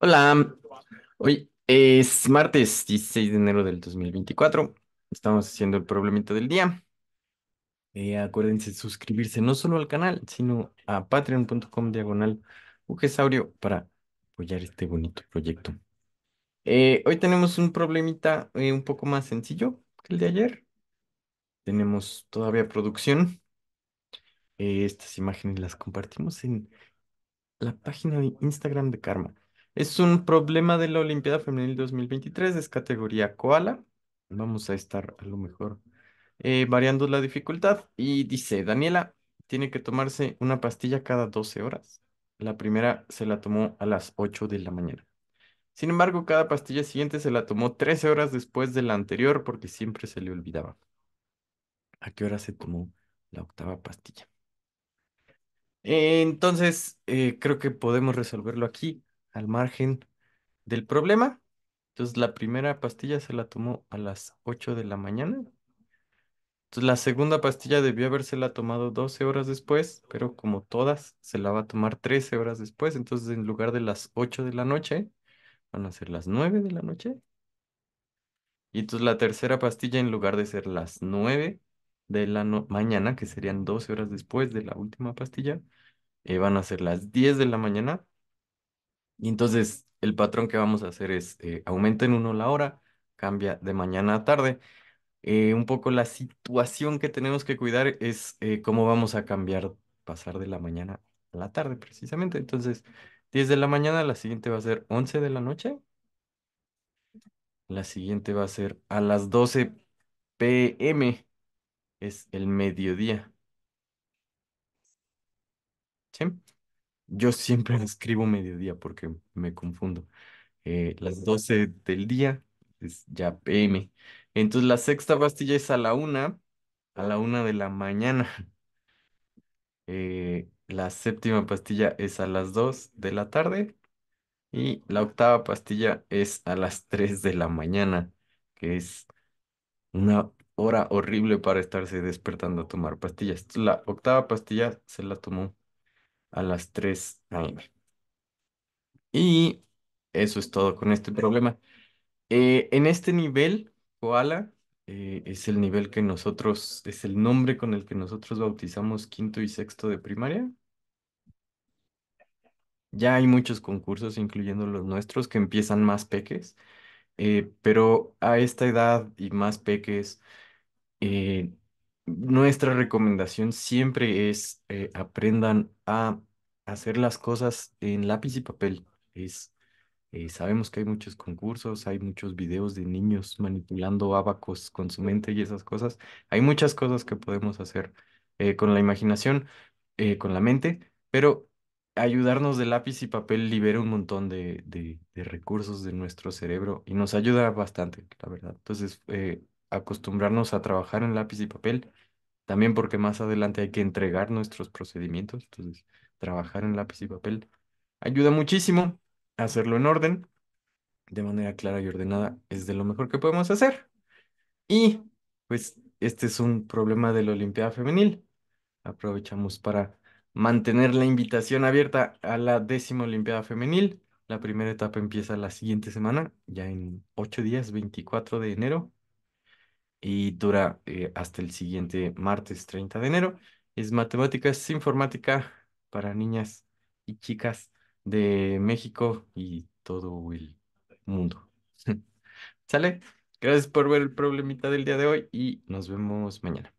Hola, hoy es martes 16 de enero del 2024. Estamos haciendo el problemita del día. Eh, acuérdense de suscribirse no solo al canal, sino a patreon.com diagonal ugesaurio para apoyar este bonito proyecto. Eh, hoy tenemos un problemita eh, un poco más sencillo que el de ayer. Tenemos todavía producción. estas imágenes las compartimos en la página de Instagram de Karma. Es un problema de la Olimpiada Femenil 2023, es categoría koala. Vamos a estar a lo mejor eh, variando la dificultad. Y dice, Daniela tiene que tomarse una pastilla cada 12 horas. La primera se la tomó a las 8 de la mañana. Sin embargo, cada pastilla siguiente se la tomó 13 horas después de la anterior porque siempre se le olvidaba. ¿A qué hora se tomó la octava pastilla? Eh, entonces, eh, creo que podemos resolverlo aquí, al margen del problema. Entonces, la primera pastilla se la tomó a las 8 de la mañana. Entonces, la segunda pastilla debió la tomado 12 horas después, pero como todas, se la va a tomar 13 horas después. Entonces, en lugar de las 8 de la noche, van a ser las 9 de la noche. Y entonces la tercera pastilla, en lugar de ser las 9, de la mañana, que serían 12 horas después de la última pastilla, eh, van a ser las 10 de la mañana. Y entonces el patrón que vamos a hacer es eh, aumenta en uno la hora, cambia de mañana a tarde. Eh, un poco la situación que tenemos que cuidar es eh, cómo vamos a cambiar, pasar de la mañana a la tarde precisamente. Entonces, 10 de la mañana, la siguiente va a ser 11 de la noche. La siguiente va a ser a las 12 pm es el mediodía. ¿Sí? Yo siempre escribo mediodía porque me confundo. Eh, las 12 del día es ya PM. Entonces la sexta pastilla es a la una, a la una de la mañana. Eh, la séptima pastilla es a las dos de la tarde. Y la octava pastilla es a las tres de la mañana, que es una hora horrible para estarse despertando a tomar pastillas. La octava pastilla se la tomó a las 3 a.m. Y eso es todo con este problema. Eh, en este nivel, koala eh, es el nivel que nosotros, es el nombre con el que nosotros bautizamos quinto y sexto de primaria. Ya hay muchos concursos, incluyendo los nuestros, que empiezan más peques, eh, pero a esta edad y más peques eh, nuestra recomendación siempre es eh, aprendan a hacer las cosas en lápiz y papel. Es, eh, sabemos que hay muchos concursos, hay muchos videos de niños manipulando abacos con su mente y esas cosas. Hay muchas cosas que podemos hacer con la imaginación, con la mente, pero ayudarnos de lápiz y papel libera un montón de, de recursos de nuestro cerebro y nos ayuda bastante, la verdad. Entonces, acostumbrarnos a trabajar en lápiz y papel, también porque más adelante hay que entregar nuestros procedimientos, entonces trabajar en lápiz y papel ayuda muchísimo, A hacerlo en orden, de manera clara y ordenada es de lo mejor que podemos hacer. Y pues este es un problema de la Olimpiada Femenil. Aprovechamos para mantener la invitación abierta a la décima Olimpiada Femenil. La primera etapa empieza la siguiente semana, ya en ocho días, 24 de enero y dura eh, hasta el siguiente martes 30 de enero. Es Matemáticas Informática para niñas y chicas de México y todo el mundo. ¿Sale? Gracias por ver el problemita del día de hoy y nos vemos mañana.